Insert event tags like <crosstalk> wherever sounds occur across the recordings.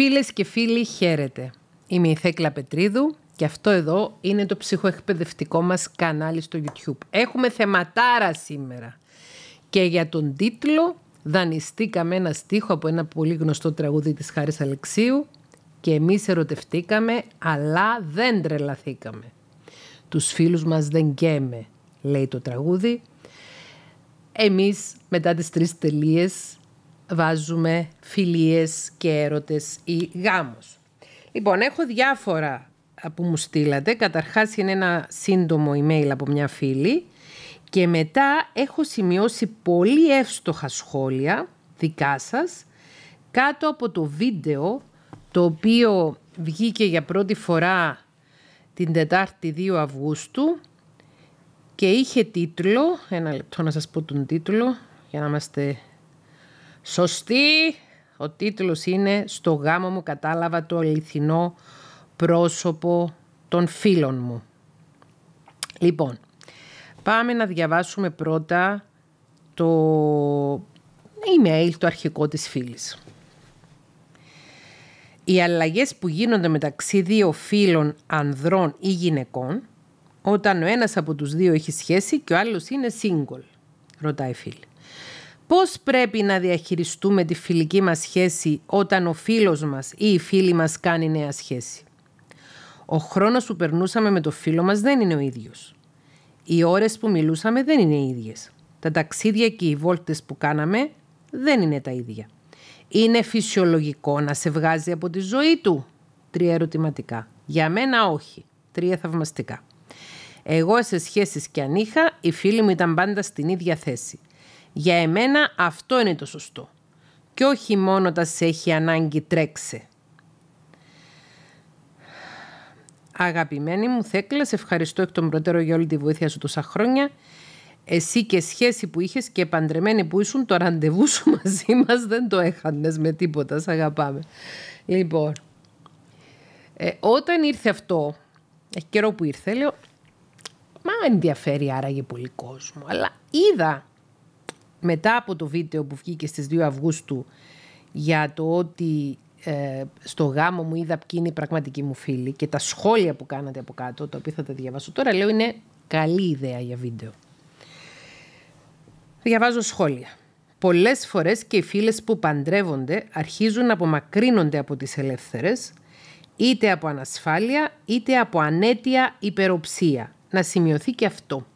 Φίλες και φίλοι, χαίρετε. Είμαι η Θέκλα Πετρίδου και αυτό εδώ είναι το ψυχοεκπαιδευτικό μας κανάλι στο YouTube. Έχουμε θεματάρα σήμερα και για τον τίτλο δανειστήκαμε ένα στίχο από ένα πολύ γνωστό τραγούδι της Χάρης Αλεξίου και εμείς ερωτευτήκαμε αλλά δεν τρελαθήκαμε. Τους φίλους μας δεν καίμε, λέει το τραγούδι. Εμείς μετά τις τρεις τελείες βάζουμε φιλίες και έρωτες ή γάμος. Λοιπόν, έχω διάφορα που μου στείλατε. Καταρχάς είναι ένα σύντομο email από μια φίλη και μετά έχω σημειώσει πολύ εύστοχα σχόλια δικά σας κάτω από το βίντεο το οποίο βγήκε για πρώτη φορά την Τετάρτη 2 Αυγούστου και είχε τίτλο, ένα λεπτό να σας πω τον τίτλο για να είμαστε Σωστή. Ο τίτλος είναι «Στο γάμο μου κατάλαβα το αληθινό πρόσωπο των φίλων μου». Λοιπόν, πάμε να διαβάσουμε πρώτα το email, το αρχικό της φίλης. Οι αλλαγές που γίνονται μεταξύ δύο φίλων ανδρών ή γυναικών όταν ο ένας από τους δύο έχει σχέση και ο άλλος είναι single, ρωτάει η φίλη πώς πρέπει να διαχειριστούμε τη φιλική μας σχέση όταν ο φίλος μας ή η φίλη μας κάνει νέα σχέση. Ο χρόνος που περνούσαμε με το φίλο μας δεν είναι ο ίδιος. Οι ώρες που μιλούσαμε δεν είναι οι ίδιες. Τα ταξίδια και οι βόλτες που κάναμε δεν είναι τα ίδια. Είναι φυσιολογικό να σε βγάζει από τη ζωή του. Τρία ερωτηματικά. Για μένα όχι. Τρία θαυμαστικά. Εγώ σε σχέσεις κι αν είχα, οι φίλοι μου ήταν πάντα στην ίδια θέση. Για εμένα αυτό είναι το σωστό. Και όχι μόνο τα σε έχει ανάγκη τρέξε. Αγαπημένη μου Θέκλα, σε ευχαριστώ εκ των προτέρων για όλη τη βοήθεια σου τόσα χρόνια. Εσύ και σχέση που είχες και παντρεμένη που ήσουν, το ραντεβού σου <laughs> μαζί μας δεν το έχανες με τίποτα, σ' αγαπάμε. Λοιπόν, ε, όταν ήρθε αυτό, έχει καιρό που ήρθε, λέω, μα ενδιαφέρει άραγε πολύ κόσμο, αλλά είδα μετά από το βίντεο που βγήκε στις 2 Αυγούστου για το ότι ε, στο γάμο μου είδα ποιοι είναι οι πραγματικοί μου φίλοι και τα σχόλια που κάνατε από κάτω, τα οποία θα τα διαβάσω τώρα, λέω είναι καλή ιδέα για βίντεο. Διαβάζω σχόλια. Πολλές φορές και οι φίλες που παντρεύονται αρχίζουν να απομακρύνονται από τις ελεύθερες, είτε από ανασφάλεια, είτε από ανέτεια υπεροψία. Να σημειωθεί και αυτό.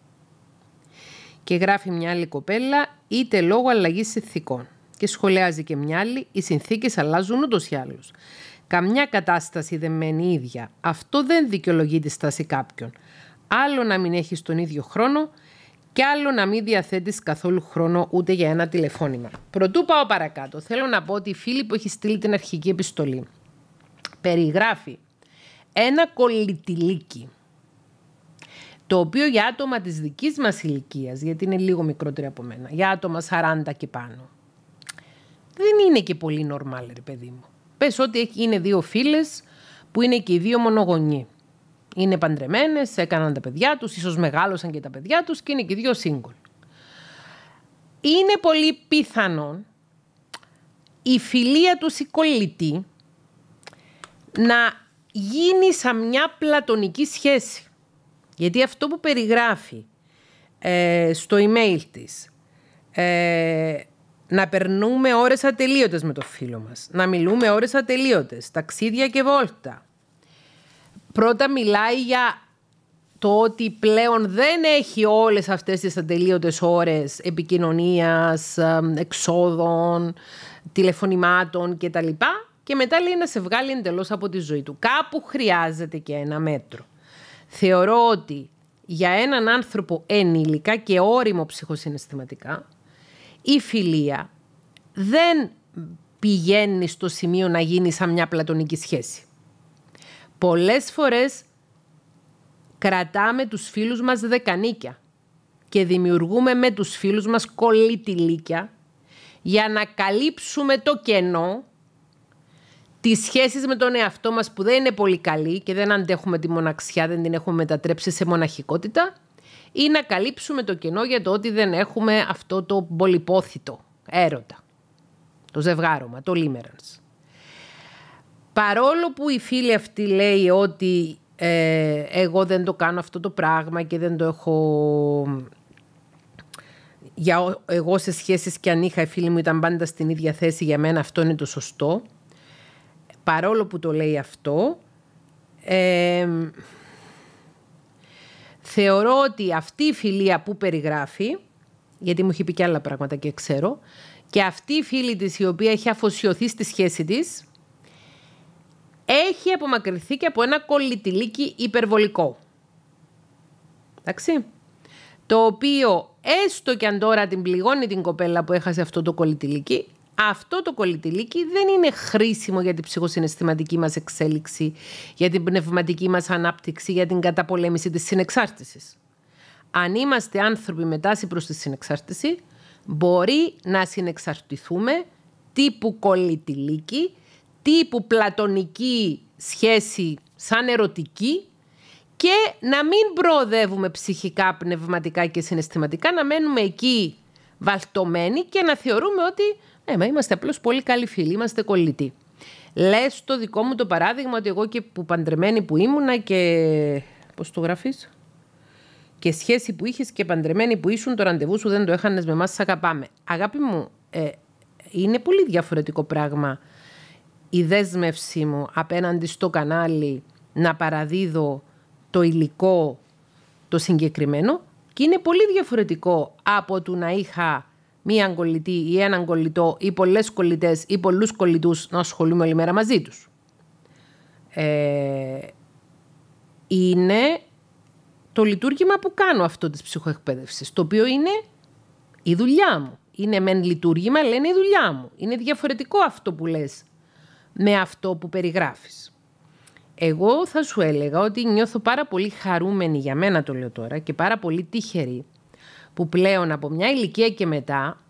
Και γράφει μια άλλη κοπέλα, είτε λόγω αλλαγής συνθήκων. Και σχολιάζει και μια άλλη, οι συνθήκες αλλάζουν ούτως ή άλλως. Καμιά κατάσταση δεν μένει ίδια. Αυτό δεν δικαιολογεί τη στάση κάποιων. Άλλο να μην έχεις τον ίδιο χρόνο και άλλο να μην διαθέτεις καθόλου χρόνο ούτε για ένα τηλεφώνημα. Προτού πάω παρακάτω, θέλω να πω ότι η φίλη που έχει στείλει την αρχική επιστολή περιγράφει ένα κολλητιλίκι» το οποίο για άτομα της δικής μας ηλικίας, γιατί είναι λίγο μικρότερη από μένα, για άτομα 40 και πάνω, δεν είναι και πολύ νορμάλ, ρε παιδί μου. Πες ότι είναι δύο φίλες που είναι και οι δύο μονογονεί. Είναι παντρεμένες, έκαναν τα παιδιά τους, ίσως μεγάλωσαν και τα παιδιά τους και είναι και δύο single. Είναι πολύ πιθανόν η φιλία του η κολλητή να γίνει σαν μια πλατωνική σχέση. Γιατί αυτό που περιγράφει ε, στο email της, ε, να περνούμε ώρες ατελείωτες με το φίλο μας, να μιλούμε ώρες ατελείωτες, ταξίδια και βόλτα. Πρώτα μιλάει για το ότι πλέον δεν έχει όλες αυτές τις ατελείωτες ώρες επικοινωνίας, ε, εξόδων, τηλεφωνημάτων κτλ. Και μετά λέει να σε βγάλει εντελώς από τη ζωή του. Κάπου χρειάζεται και ένα μέτρο θεωρώ ότι για έναν άνθρωπο ενήλικα και όριμο ψυχοσυναισθηματικά, η φιλία δεν πηγαίνει στο σημείο να γίνει σαν μια πλατωνική σχέση. Πολλές φορές κρατάμε τους φίλους μας δεκανίκια και δημιουργούμε με τους φίλους μας κολλητιλίκια για να καλύψουμε το κενό τις σχέσεις με τον εαυτό μας που δεν είναι πολύ καλή και δεν αντέχουμε τη μοναξιά, δεν την έχουμε μετατρέψει σε μοναχικότητα ή να καλύψουμε το κενό για το ότι δεν έχουμε αυτό το πολυπόθητο έρωτα, το ζευγάρωμα, το λίμερανς. Παρόλο που η φίλη αυτή λέει ότι ε, εγώ δεν το κάνω αυτό το πράγμα και δεν το έχω... Για εγώ σε σχέσεις και αν είχα η φίλη μου ήταν πάντα στην ίδια θέση για μένα αυτό είναι το σωστό παρόλο που το λέει αυτό, θεωρώ ότι αυτή η φιλία που περιγράφει, γιατί μου έχει πει και άλλα πράγματα και ξέρω, και αυτή η φίλη της η οποία έχει αφοσιωθεί στη σχέση της, έχει απομακρυνθεί και από ένα κολλητιλίκι υπερβολικό. Εντάξει. Το οποίο έστω και αν τώρα την πληγώνει την κοπέλα που έχασε αυτό το κολλητιλίκι αυτό το κολλητηλίκι δεν είναι χρήσιμο για την ψυχοσυναισθηματική μας εξέλιξη, για την πνευματική μας ανάπτυξη, για την καταπολέμηση της συνεξάρτησης. Αν είμαστε άνθρωποι με τάση προς τη συνεξάρτηση, μπορεί να συνεξαρτηθούμε τύπου κολλητηλίκι, τύπου πλατωνική σχέση σαν ερωτική και να μην προοδεύουμε ψυχικά, πνευματικά και συναισθηματικά, να μένουμε εκεί βαλτωμένοι και να θεωρούμε ότι ναι, είμαστε απλώς πολύ καλοί φίλοι, είμαστε κολλητοί. Λες το δικό μου το παράδειγμα ότι εγώ και που παντρεμένη που ήμουνα και. Πώς το γράφεις. Και σχέση που είχες και παντρεμένη που ήσουν, το ραντεβού σου δεν το έχανες με εμάς, αγαπάμε. Αγάπη μου, ε, είναι πολύ διαφορετικό πράγμα η δέσμευσή μου απέναντι στο κανάλι να παραδίδω το υλικό το συγκεκριμένο και είναι πολύ διαφορετικό από του να είχα μία κολλητή ή έναν κολλητό ή πολλές κολλητές ή πολλούς κολλητούς να ασχολούμαι όλη μέρα μαζί τους. Ε, είναι το λειτουργήμα που κάνω αυτό της ψυχοεκπαίδευσης, το οποίο είναι η δουλειά μου. Είναι μεν λειτουργήμα, αλλά είναι η δουλειά μου. Είναι διαφορετικό αυτό που λες με αυτό που περιγράφεις. Εγώ θα σου έλεγα ότι νιώθω πάρα πολύ χαρούμενη για μένα το λέω τώρα και πάρα πολύ τυχερή που πλέον από μια ηλικία και μετά,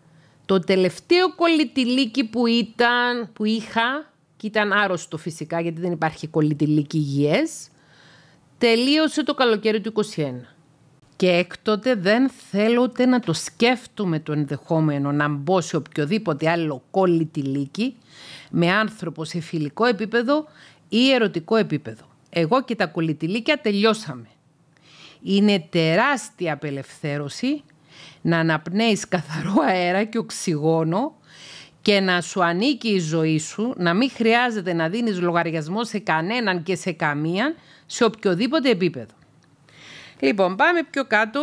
το τελευταίο κολλητιλίκι που, ήταν, που είχα, και ήταν άρρωστο φυσικά γιατί δεν υπάρχει κολλητιλίκι υγιές, τελείωσε το καλοκαίρι του 21. Και έκτοτε δεν θέλω ούτε να το σκέφτομαι το ενδεχόμενο να μπω σε οποιοδήποτε άλλο κολλητιλίκι... με άνθρωπο σε φιλικό επίπεδο ή ερωτικό επίπεδο. Εγώ και τα κολλητιλίκια τελειώσαμε. Είναι τεράστια απελευθέρωση να αναπνέεις καθαρό αέρα και οξυγόνο και να σου ανήκει η ζωή σου, να μην χρειάζεται να δίνεις λογαριασμό σε κανέναν και σε καμία, σε οποιοδήποτε επίπεδο. Λοιπόν, πάμε πιο κάτω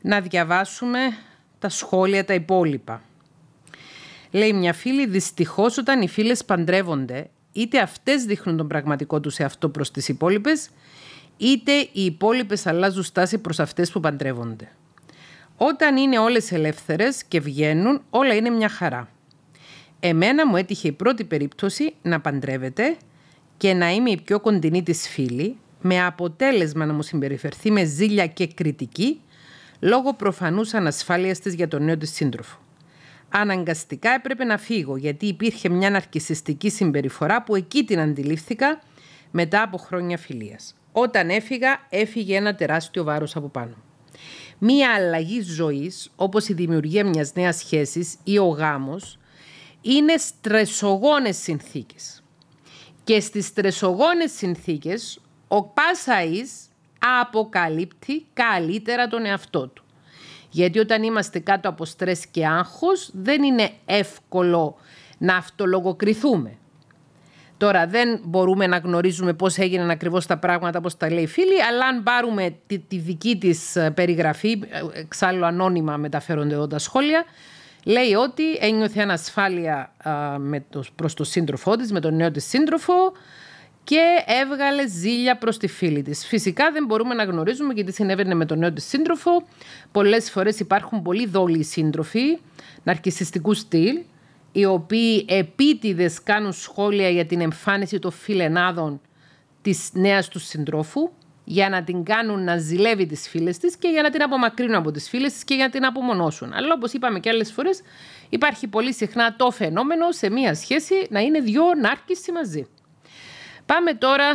να διαβάσουμε τα σχόλια τα υπόλοιπα. Λέει μια φίλη, δυστυχώς όταν οι φίλες παντρεύονται, είτε αυτές δείχνουν τον πραγματικό τους εαυτό προς τις υπόλοιπες, είτε οι υπόλοιπες αλλάζουν στάση προς αυτές που παντρεύονται. Όταν είναι όλες ελεύθερες και βγαίνουν, όλα είναι μια χαρά. Εμένα μου έτυχε η πρώτη περίπτωση να παντρεύεται και να είμαι η πιο κοντινή της φίλη, με αποτέλεσμα να μου συμπεριφερθεί με ζήλια και κριτική, λόγω προφανούς ανασφάλειας της για τον νέο της σύντροφο. Αναγκαστικά έπρεπε να φύγω, γιατί υπήρχε μια ναρκισιστική συμπεριφορά που εκεί την αντιλήφθηκα μετά από χρόνια φιλίας. Όταν έφυγα, έφυγε ένα τεράστιο βάρος από πάνω. Μία αλλαγή ζωής, όπως η δημιουργία μιας νέας σχέσης ή ο γάμος, είναι στρεσογόνες συνθήκες. Και στις στρεσογόνες συνθήκες, ο Πάσαης αποκαλύπτει καλύτερα τον εαυτό του. Γιατί όταν είμαστε κάτω από στρες και άγχος, δεν είναι εύκολο να αυτολογοκριθούμε. Τώρα δεν μπορούμε να γνωρίζουμε πώς έγιναν ακριβώς τα πράγματα, πώς τα λέει η φίλη, αλλά αν πάρουμε τη, δική της ε, περιγραφή, ε, εξάλλου ανώνυμα μεταφέρονται εδώ τα σχόλια, λέει ότι ένιωθε ανασφάλεια α, με το, προς τον σύντροφό της, με τον νέο της σύντροφο, και έβγαλε ζήλια προς τη φίλη της. Φυσικά δεν μπορούμε να γνωρίζουμε γιατί συνέβαινε με τον νέο της σύντροφο. Πολλές φορές υπάρχουν πολύ δόλοι σύντροφοι, ναρκιστικού στυλ, οι οποίοι επίτηδες κάνουν σχόλια για την εμφάνιση των φιλενάδων της νέας τους συντρόφου για να την κάνουν να ζηλεύει τις φίλες της και για να την απομακρύνουν από τις φίλες της και για να την απομονώσουν. Αλλά όπως είπαμε και άλλες φορές υπάρχει πολύ συχνά το φαινόμενο σε μία σχέση να είναι δυο νάρκισοι μαζί. Πάμε τώρα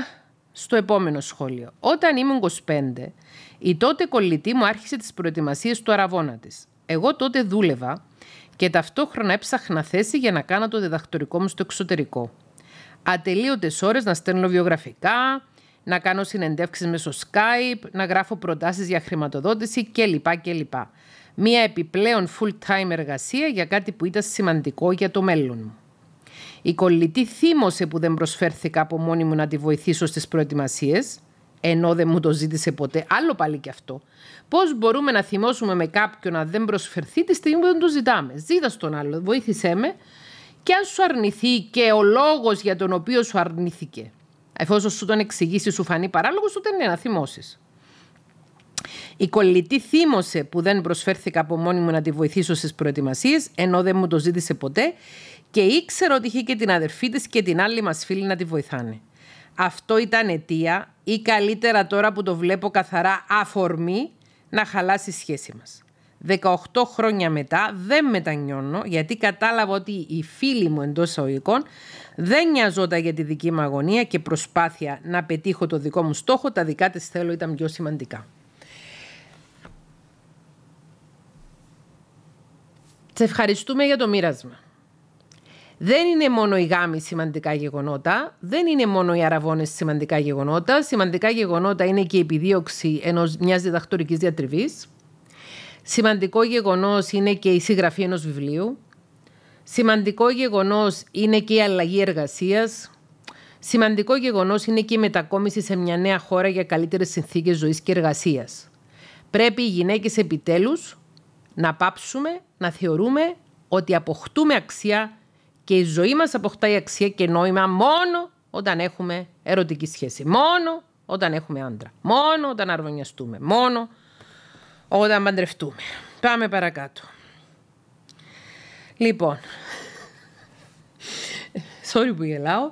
στο επόμενο σχόλιο. Όταν ήμουν 25, η τότε κολλητή μου άρχισε τις προετοιμασίες του αραβόνα της. Εγώ τότε δούλευα και ταυτόχρονα έψαχνα θέση για να κάνω το διδακτορικό μου στο εξωτερικό. Ατελείωτες ώρες να στέλνω βιογραφικά, να κάνω συνεντεύξεις μέσω Skype, να γράφω προτάσεις για χρηματοδότηση κλπ. κλπ. Μία επιπλέον full-time εργασία για κάτι που ήταν σημαντικό για το μέλλον μου. Η κολλητή θύμωσε που δεν προσφέρθηκα από μόνη μου να τη βοηθήσω στις προετοιμασίες – ενώ δεν μου το ζήτησε ποτέ. Άλλο πάλι και αυτό. Πώς μπορούμε να θυμώσουμε με κάποιον να δεν προσφερθεί τη στιγμή που δεν το ζητάμε. Ζήτα στον άλλο, βοήθησέ με. Και αν σου αρνηθεί και ο λόγος για τον οποίο σου αρνήθηκε. Εφόσον σου τον εξηγήσει, σου φανεί παράλογος, ούτε είναι να θυμώσεις. Η κολλητή θύμωσε που δεν προσφέρθηκα από μόνη μου να τη βοηθήσω στις προετοιμασίες, ενώ δεν μου το ζήτησε ποτέ και ήξερα ότι είχε και την αδερφή της και την άλλη μας φίλη να τη βοηθάνε αυτό ήταν αιτία ή καλύτερα τώρα που το βλέπω καθαρά αφορμή να χαλάσει η σχέση μας. 18 χρόνια μετά δεν μετανιώνω γιατί κατάλαβα ότι οι φίλοι μου εντός οικών δεν νοιαζόταν για τη δική μου αγωνία και προσπάθεια να πετύχω το δικό μου στόχο, τα δικά της θέλω ήταν πιο σημαντικά. Σε ευχαριστούμε για το μοίρασμα. Δεν είναι μόνο οι γάμοι σημαντικά γεγονότα, δεν είναι μόνο οι αραβόνε σημαντικά γεγονότα. Σημαντικά γεγονότα είναι και η επιδίωξη μιας διδακτορικής διατριβής. Σημαντικό γεγονός είναι και η συγγραφή ενός βιβλίου. Σημαντικό γεγονός είναι και η αλλαγή εργασίας. Σημαντικό γεγονός είναι και η μετακόμιση σε μια νέα χώρα για καλύτερες συνθήκες ζωής και εργασίας. Πρέπει οι γυναίκες επιτέλους να πάψουμε να θεωρούμε ότι αποκτούμε αξία και η ζωή μας αποκτάει αξία και νόημα μόνο όταν έχουμε ερωτική σχέση. Μόνο όταν έχουμε άντρα. Μόνο όταν αρμονιαστούμε. Μόνο όταν παντρευτούμε. Πάμε παρακάτω. Λοιπόν, sorry που γελάω.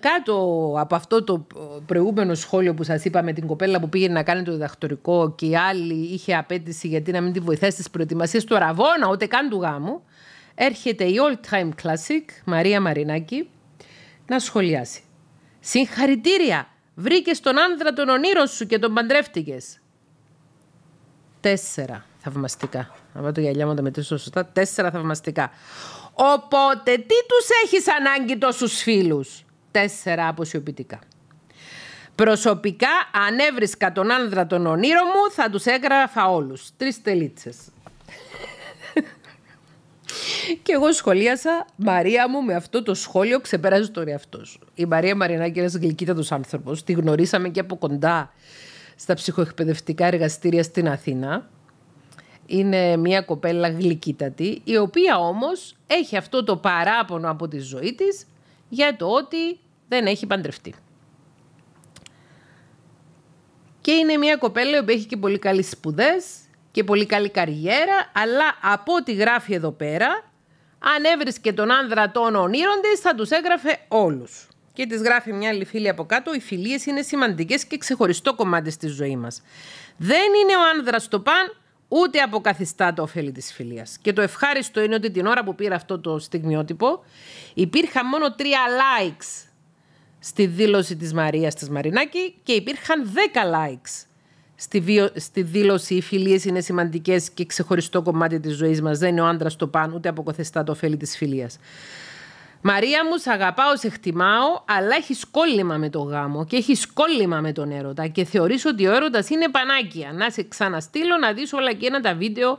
Κάτω από αυτό το προηγούμενο σχόλιο που σας είπα με την κοπέλα που πήγε να κάνει το διδακτορικό και η άλλη είχε απέτηση γιατί να μην τη βοηθάει στις προετοιμασίες του αραβώνα, ούτε καν του γάμου, έρχεται η old Time Classic, Μαρία Μαρινάκη, να σχολιάσει. Συγχαρητήρια! βρήκες τον άνδρα των ονείρων σου και τον παντρεύτηκες. Τέσσερα θαυμαστικά. Να βάλω το γυαλιά μου τα μετρήσω σωστά. Τέσσερα θαυμαστικά. Οπότε τι τους έχεις ανάγκη τόσους φίλους. Τέσσερα αποσιοποιητικά. Προσωπικά αν έβρισκα τον άνδρα των ονείρων μου θα τους έγραφα όλους. Τρεις τελίτσες. Και εγώ σχολίασα, Μαρία μου, με αυτό το σχόλιο ξεπεράζει το εαυτό σου. Η Μαρία Μαρινάκη είναι ένα γλυκύτατος άνθρωπος. Τη γνωρίσαμε και από κοντά στα ψυχοεκπαιδευτικά εργαστήρια στην Αθήνα. Είναι μια κοπέλα γλυκύτατη, η οποία όμως έχει αυτό το παράπονο από τη ζωή της για το ότι δεν έχει παντρευτεί. Και είναι μια κοπέλα που έχει και πολύ καλές σπουδές και πολύ καλή καριέρα, αλλά από ό,τι γράφει εδώ πέρα, αν έβρισκε τον άνδρα των ονείρων θα τους έγραφε όλους. Και τη γράφει μια άλλη φίλη από κάτω: Οι φιλίες είναι σημαντικές και ξεχωριστό κομμάτι στη ζωή μας. Δεν είναι ο άνδρας το παν, ούτε αποκαθιστά το ωφέλη της φιλίας. Και το ευχάριστο είναι ότι την ώρα που πήρα αυτό το στιγμιότυπο, υπήρχαν μόνο τρία likes στη δήλωση της Μαρίας της Μαρινάκη και υπήρχαν 10 likes στη, βιο... στη δήλωση οι φιλίες είναι σημαντικές και ξεχωριστό κομμάτι της ζωής μας. Δεν είναι ο άντρας το πάνω, ούτε αποκοθεστά το ωφέλη της φιλίας. Μαρία μου, σε αγαπάω, σε χτιμάω, αλλά έχεις κόλλημα με το γάμο και έχεις κόλλημα με τον έρωτα. Και θεωρείς ότι ο έρωτας είναι πανάκια. Να σε ξαναστείλω να δεις όλα και ένα τα βίντεο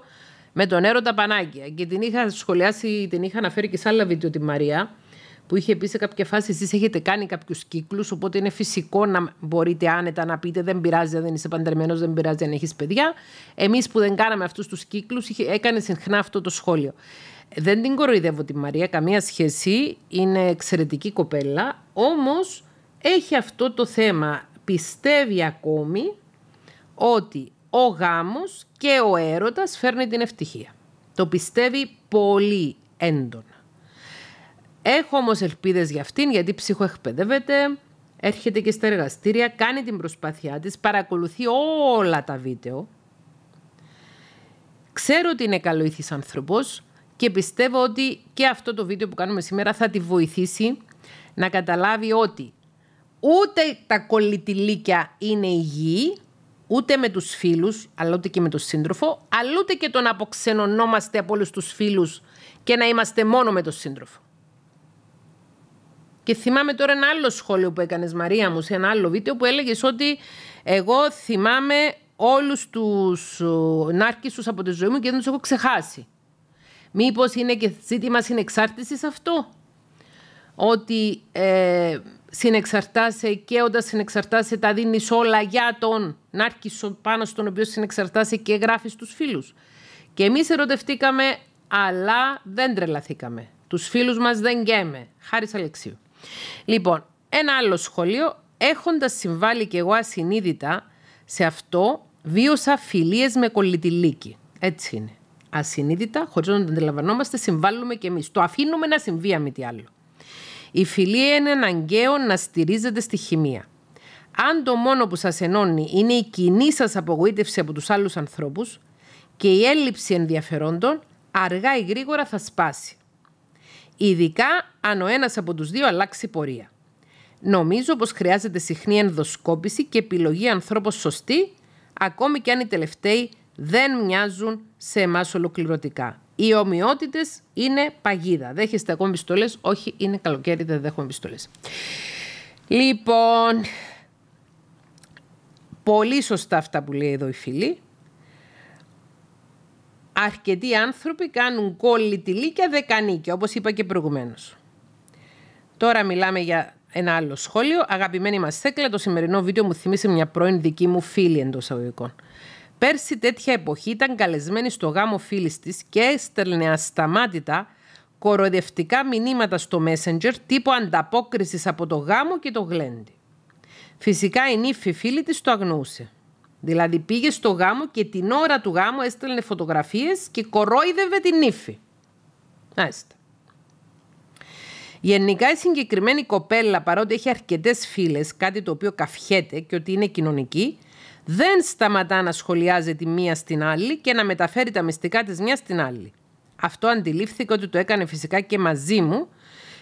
με τον έρωτα πανάκια. Και την είχα σχολιάσει, την είχα αναφέρει και σε άλλα βίντεο τη Μαρία που είχε πει σε κάποια φάση, εσείς έχετε κάνει κάποιους κύκλους, οπότε είναι φυσικό να μπορείτε άνετα να πείτε δεν πειράζει αν δεν είσαι παντρεμένος, δεν πειράζει αν έχεις παιδιά. Εμείς που δεν κάναμε αυτούς τους κύκλους, έκανε συχνά αυτό το σχόλιο. Δεν την κοροϊδεύω τη Μαρία, καμία σχέση, είναι εξαιρετική κοπέλα, όμως έχει αυτό το θέμα. Πιστεύει ακόμη ότι ο γάμος και ο έρωτας φέρνει την ευτυχία. Το πιστεύει πολύ έντονα. Έχω όμως ελπίδες για αυτήν γιατί ψυχοεκπαιδεύεται, έρχεται και στα εργαστήρια, κάνει την προσπάθειά της, παρακολουθεί όλα τα βίντεο. Ξέρω ότι είναι καλοήθης άνθρωπος και πιστεύω ότι και αυτό το βίντεο που κάνουμε σήμερα θα τη βοηθήσει να καταλάβει ότι ούτε τα κολλητιλίκια είναι υγιή, ούτε με τους φίλους, αλλά ούτε και με τον σύντροφο, αλλά ούτε και το να αποξενωνόμαστε από όλους τους φίλους και να είμαστε μόνο με τον σύντροφο. Και θυμάμαι τώρα ένα άλλο σχόλιο που έκανες, Μαρία μου, σε ένα άλλο βίντεο που έλεγες ότι εγώ θυμάμαι όλους τους νάρκησους από τη ζωή μου και δεν τους έχω ξεχάσει. Μήπως είναι και ζήτημα συνεξάρτησης αυτό. Ότι ε, συνεξαρτάσαι και όταν συνεξαρτάσαι τα δίνεις όλα για τον νάρκησο πάνω στον οποίο συνεξαρτάσαι και γράφεις τους φίλους. Και εμείς ερωτευτήκαμε, αλλά δεν τρελαθήκαμε. Τους φίλους μας δεν γέμε. Χάρης Αλεξίου. Λοιπόν, ένα άλλο σχόλιο έχοντας συμβάλει και εγώ ασυνείδητα σε αυτό, βίωσα φιλίες με κολλητηλίκη. Έτσι είναι. Ασυνείδητα, χωρίς να το αντιλαμβανόμαστε, συμβάλλουμε και εμείς. Το αφήνουμε να συμβεί, αμή άλλο. Η φιλία είναι αναγκαίο να στηρίζεται στη χημεία. Αν το μόνο που σας ενώνει είναι η κοινή σας απογοήτευση από τους άλλους ανθρώπους και η έλλειψη ενδιαφερόντων, αργά ή γρήγορα θα σπάσει ειδικά αν ο ένας από τους δύο αλλάξει πορεία. Νομίζω πως χρειάζεται συχνή ενδοσκόπηση και επιλογή ανθρώπου σωστή, ακόμη και αν οι τελευταίοι δεν μοιάζουν σε εμάς ολοκληρωτικά. Οι ομοιότητες είναι παγίδα. Δέχεστε ακόμη πιστολέ, Όχι, είναι καλοκαίρι, δεν δέχομαι πιστολέ. Λοιπόν, πολύ σωστά αυτά που λέει εδώ η φίλη αρκετοί άνθρωποι κάνουν κόλλη τη και δεκανίκια, όπως είπα και προηγουμένως. Τώρα μιλάμε για ένα άλλο σχόλιο. Αγαπημένη μας Θέκλα, το σημερινό βίντεο μου θυμίσει μια πρώην δική μου φίλη εντός αγωγικών. Πέρσι τέτοια εποχή ήταν καλεσμένη στο γάμο φίλης της και έστελνε ασταμάτητα κοροϊδευτικά μηνύματα στο Messenger τύπου ανταπόκρισης από το γάμο και το γλέντι. Φυσικά η νύφη φίλη της το αγνούσε. Δηλαδή πήγε στο γάμο και την ώρα του γάμου έστελνε φωτογραφίες και κορόιδευε την ύφη. Άστε. Γενικά η συγκεκριμένη κοπέλα παρότι έχει αρκετές φίλες, κάτι το οποίο καυχέται και ότι είναι κοινωνική, δεν σταματά να σχολιάζει τη μία στην άλλη και να μεταφέρει τα μυστικά της μίας στην άλλη. Αυτό αντιλήφθηκα ότι το έκανε φυσικά και μαζί μου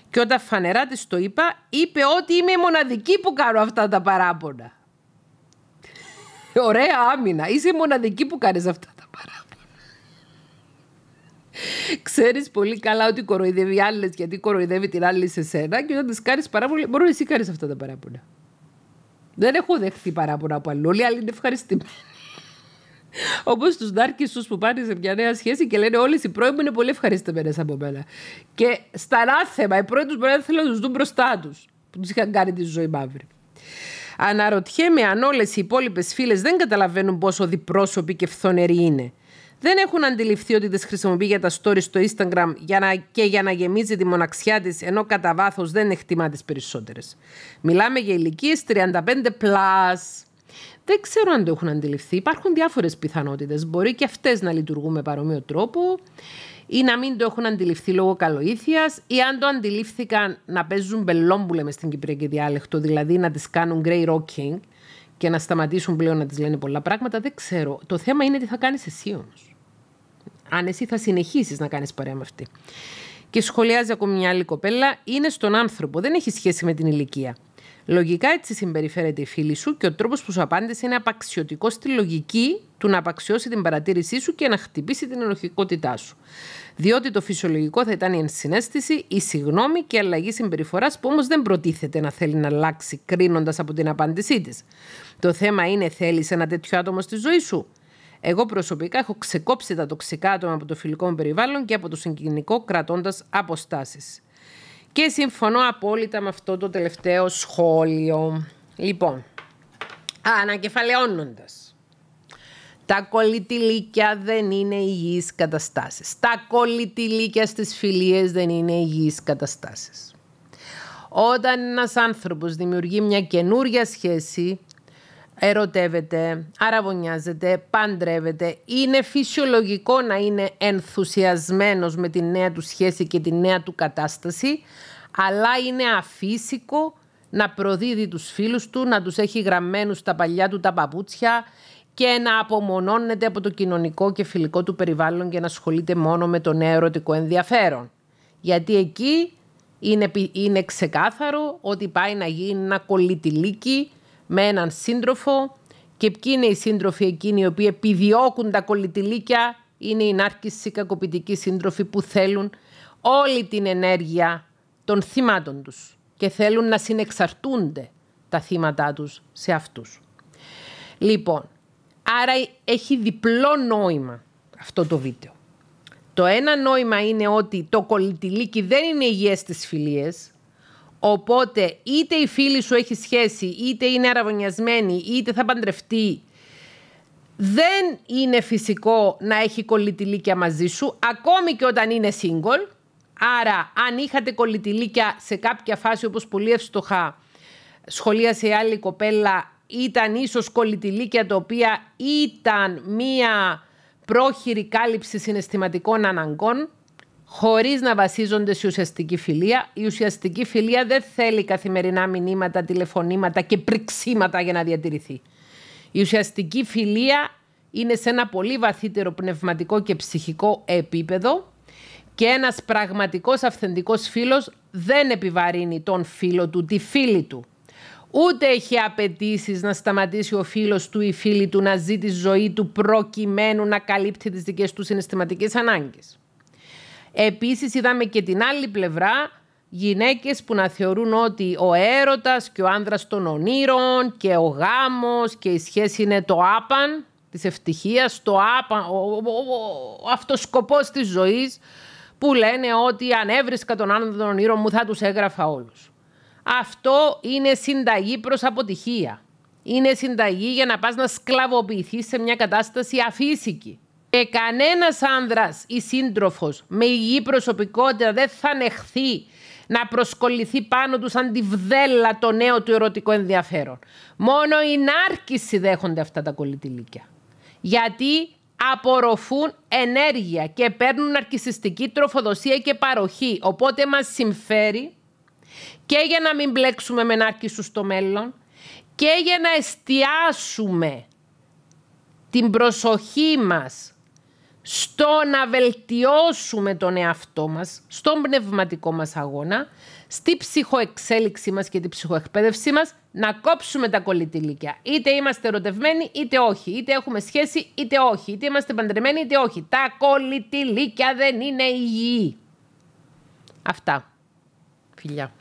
και όταν φανερά της το είπα, είπε ότι είμαι η μοναδική που κάνω αυτά τα παράπονα. Ωραία άμυνα. Είσαι η μοναδική που κάνεις αυτά τα παράπονα. Ξέρεις πολύ καλά ότι κοροϊδεύει άλλες γιατί κοροϊδεύει την άλλη σε σένα και όταν τις κάνεις παράπονα, μόνο εσύ κάνεις αυτά τα παράπονα. Δεν έχω δεχθεί παράπονα από αλλού. Όλοι άλλοι είναι ευχαριστημένοι. Όπως τους νάρκισου που πάνε σε μια νέα σχέση και λένε Όλες οι πρώοι μου είναι πολύ ευχαριστημένες από μένα. Και στα ανάθεμα, οι πρώοι τους μπορεί να θέλουν να τους δουν μπροστά τους που τους είχαν κάνει τη ζωή μαύρη. Αναρωτιέμαι αν όλες οι υπόλοιπες φίλες δεν καταλαβαίνουν πόσο διπρόσωποι και φθονεροί είναι. Δεν έχουν αντιληφθεί ότι τις χρησιμοποιεί για τα stories στο Instagram για να, και για να γεμίζει τη μοναξιά της, ενώ κατά βάθος δεν εκτιμά τις περισσότερες. Μιλάμε για ηλικίες 35 plus. Δεν ξέρω αν το έχουν αντιληφθεί. Υπάρχουν διάφορες πιθανότητες. Μπορεί και αυτές να λειτουργούν με παρομοίο τρόπο ή να μην το έχουν αντιληφθεί λόγω καλοήθειας, ή αν το αντιλήφθηκαν να παίζουν μπελόμπουλε μες στην Κυπριακή διάλεκτο, δηλαδή να τις κάνουν grey rocking και να σταματήσουν πλέον να τις λένε πολλά πράγματα, δεν ξέρω. Το θέμα είναι τι θα κάνεις εσύ όμως. Αν εσύ θα συνεχίσεις να κάνεις παρέα με αυτή. Και σχολιάζει ακόμη μια άλλη κοπέλα, είναι στον άνθρωπο, δεν έχει σχέση με την ηλικία. Λογικά έτσι συμπεριφέρεται η φίλη σου και ο τρόπος που σου απάντησε είναι απαξιωτικός στη λογική του να απαξιώσει την παρατήρησή σου και να χτυπήσει την ενοχικότητά σου διότι το φυσιολογικό θα ήταν η ενσυναίσθηση, η συγνώμη και η αλλαγή συμπεριφοράς που όμως δεν προτίθεται να θέλει να αλλάξει κρίνοντας από την απάντησή της. Το θέμα είναι, θέλεις ένα τέτοιο άτομο στη ζωή σου. Εγώ προσωπικά έχω ξεκόψει τα τοξικά άτομα από το φιλικό μου περιβάλλον και από το συγκινικό κρατώντας αποστάσεις. Και συμφωνώ απόλυτα με αυτό το τελευταίο σχόλιο. Λοιπόν, ανακεφαλαιώνοντας. Τα κολλητηλίκια δεν είναι υγιείς καταστάσεις. Τα κολλητηλίκια στις φιλίες δεν είναι υγιείς καταστάσεις. Όταν ένας άνθρωπος δημιουργεί μια καινούρια σχέση, ερωτεύεται, αραβωνιάζεται, παντρεύεται. Είναι φυσιολογικό να είναι ενθουσιασμένος με τη νέα του σχέση και τη νέα του κατάσταση, αλλά είναι αφύσικο να προδίδει τους φίλους του, να τους έχει γραμμένους τα παλιά του τα παπούτσια, και να απομονώνεται από το κοινωνικό και φιλικό του περιβάλλον και να ασχολείται μόνο με το νέο ερωτικό ενδιαφέρον. Γιατί εκεί είναι, είναι ξεκάθαρο ότι πάει να γίνει ένα κολλητιλίκι με έναν σύντροφο και ποιοι είναι οι σύντροφοι εκείνοι οι οποίοι επιδιώκουν τα κολλητηλίκια είναι οι νάρκισοι κακοποιητικοί σύντροφοι που θέλουν όλη την ενέργεια των θυμάτων τους και θέλουν να συνεξαρτούνται τα θύματα τους σε αυτούς. Λοιπόν, Άρα έχει διπλό νόημα αυτό το βίντεο. Το ένα νόημα είναι ότι το κολλητιλίκι δεν είναι υγιές στις φιλίες. οπότε είτε η φίλη σου έχει σχέση, είτε είναι αραβωνιασμένη, είτε θα παντρευτεί, δεν είναι φυσικό να έχει κολλητιλίκια μαζί σου, ακόμη και όταν είναι single. Άρα, αν είχατε κολλητιλίκια σε κάποια φάση, όπως πολύ ευστοχά, σχολίασε η άλλη κοπέλα, ήταν ίσως κολλητηλίκια τα οποία ήταν μία πρόχειρη κάλυψη συναισθηματικών αναγκών χωρίς να βασίζονται σε ουσιαστική φιλία. Η ουσιαστική φιλία δεν θέλει καθημερινά μηνύματα, τηλεφωνήματα και πριξήματα για να διατηρηθεί. Η ουσιαστική φιλία είναι σε ένα πολύ βαθύτερο πνευματικό και ψυχικό επίπεδο και ένας πραγματικός αυθεντικός φίλος δεν επιβαρύνει τον φίλο του, τη φίλη του ούτε έχει απαιτήσεις να σταματήσει ο φίλος του ή φίλη του να ζει τη ζωή του προκειμένου να καλύπτει τις δικές του συναισθηματικές ανάγκες. Επίσης, είδαμε και την άλλη πλευρά γυναίκες που να θεωρούν ότι ο έρωτας και ο άνδρας των ονείρων και ο γάμος και η σχέση είναι το άπαν της ευτυχίας, το άπαν, ο, ο, ο, αυτοσκοπός της ζωής που λένε ότι αν έβρισκα τον άνδρα των ονείρων μου θα τους έγραφα όλους. Αυτό είναι συνταγή προς αποτυχία. Είναι συνταγή για να πας να σκλαβοποιηθείς σε μια κατάσταση αφύσικη. Και κανένας άνδρας ή σύντροφος με υγιή προσωπικότητα δεν θα ανεχθεί να προσκοληθεί πάνω τους σαν τη βδέλα το νέο του ερωτικό ενδιαφέρον. Μόνο οι νάρκισοι δέχονται αυτά τα κολλητηλίκια. Γιατί απορροφούν ενέργεια και παίρνουν αρκισιστική τροφοδοσία και παροχή. Οπότε μας συμφέρει και για να μην μπλέξουμε με σου στο μέλλον και για να εστιάσουμε την προσοχή μας στο να βελτιώσουμε τον εαυτό μας, στον πνευματικό μας αγώνα, στη ψυχοεξέλιξή μας και τη ψυχοεκπαίδευσή μας, να κόψουμε τα κολλητήλικια. Είτε είμαστε ερωτευμένοι, είτε όχι. Είτε έχουμε σχέση, είτε όχι. Είτε είμαστε παντρεμένοι, είτε όχι. Τα κολλητήλικια δεν είναι υγιή. Αυτά. Φιλιά.